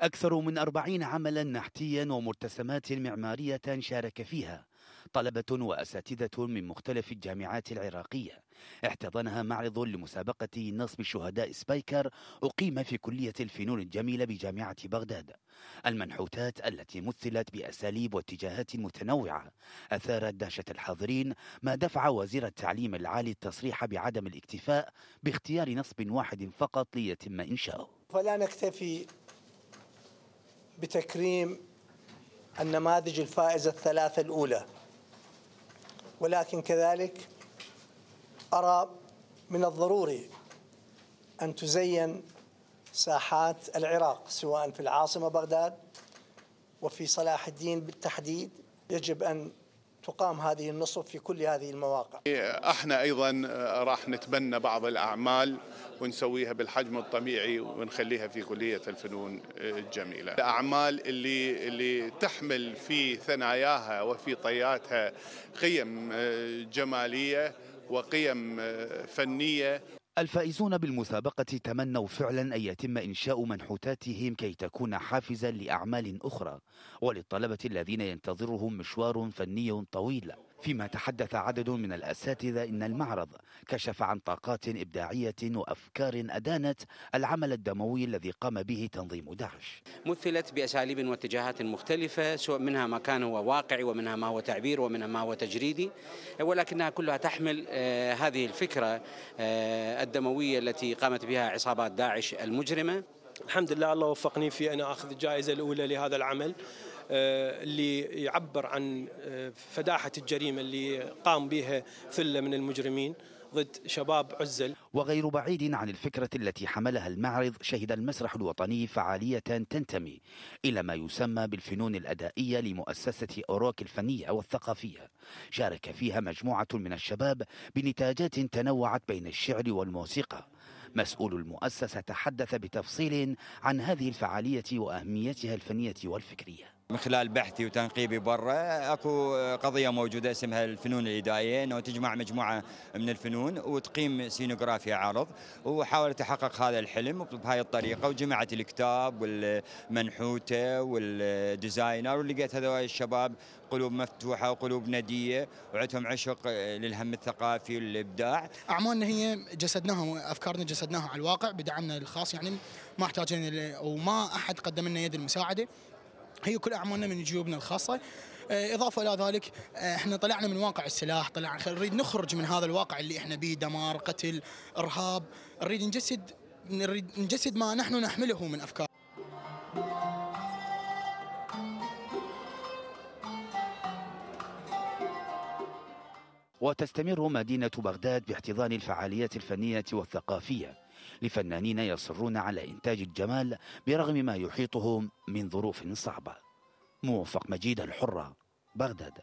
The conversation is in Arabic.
أكثر من أربعين عملا نحتيا ومرتسمات معمارية شارك فيها طلبة وأساتذة من مختلف الجامعات العراقية احتضنها معرض لمسابقة نصب شهداء سبايكر أقيم في كلية الفنون الجميلة بجامعة بغداد المنحوتات التي مثلت بأساليب واتجاهات متنوعة أثارت دهشة الحاضرين ما دفع وزير التعليم العالي التصريح بعدم الاكتفاء باختيار نصب واحد فقط ليتم إنشاؤه فلا نكتفي بتكريم النماذج الفائزة الثلاثة الأولى ولكن كذلك أرى من الضروري أن تزين ساحات العراق سواء في العاصمة بغداد وفي صلاح الدين بالتحديد يجب أن تقام هذه النصب في كل هذه المواقع إيه، احنا ايضا آه، راح نتبنى بعض الاعمال ونسويها بالحجم الطبيعي ونخليها في كليه الفنون آه، الجميله الاعمال اللي اللي تحمل في ثناياها وفي طياتها قيم آه، جماليه وقيم فنيه الفائزون بالمسابقة تمنوا فعلا أن يتم إنشاء منحوتاتهم كي تكون حافزا لأعمال أخرى وللطلبة الذين ينتظرهم مشوار فني طويل فيما تحدث عدد من الأساتذة إن المعرض كشف عن طاقات إبداعية وأفكار أدانت العمل الدموي الذي قام به تنظيم داعش مثلت بأساليب واتجاهات مختلفة سواء منها ما كان هو واقعي ومنها ما هو تعبير ومنها ما هو تجريدي ولكنها كلها تحمل آه، هذه الفكرة آه، الدموية التي قامت بها عصابات داعش المجرمة الحمد لله الله وفقني في أن أخذ الجائزة الأولى لهذا العمل آه، اللي يعبر عن آه، فداحة الجريمة اللي قام بها ثلة من المجرمين ضد شباب عزل وغير بعيد عن الفكرة التي حملها المعرض شهد المسرح الوطني فعالية تنتمي إلى ما يسمى بالفنون الأدائية لمؤسسة أوروك الفنية والثقافية شارك فيها مجموعة من الشباب بنتاجات تنوعت بين الشعر والموسيقى مسؤول المؤسسة تحدث بتفصيل عن هذه الفعالية وأهميتها الفنية والفكرية من خلال بحثي وتنقيبي برا اكو قضيه موجوده اسمها الفنون الادائيه انه تجمع مجموعه من الفنون وتقيم سينوغرافيا عرض وحاولت احقق هذا الحلم بهاي الطريقه وجمعت الكتاب والمنحوته والديزاينر ولقيت هذول الشباب قلوب مفتوحه وقلوب نديه وعندهم عشق للهم الثقافي والابداع اعمالنا هي جسدناها افكارنا جسدناها على الواقع بدعمنا الخاص يعني ما احتاجنا وما احد قدم لنا يد المساعده هي كل اعمالنا من جيوبنا الخاصه آه، اضافه الى ذلك آه، احنا طلعنا من واقع السلاح طلع نريد نخرج من هذا الواقع اللي احنا به دمار قتل ارهاب نريد نجسد نريد نجسد ما نحن نحمله من افكار وتستمر مدينة بغداد باحتضان الفعاليات الفنية والثقافية لفنانين يصرون على إنتاج الجمال برغم ما يحيطهم من ظروف صعبة موفق مجيد الحرة بغداد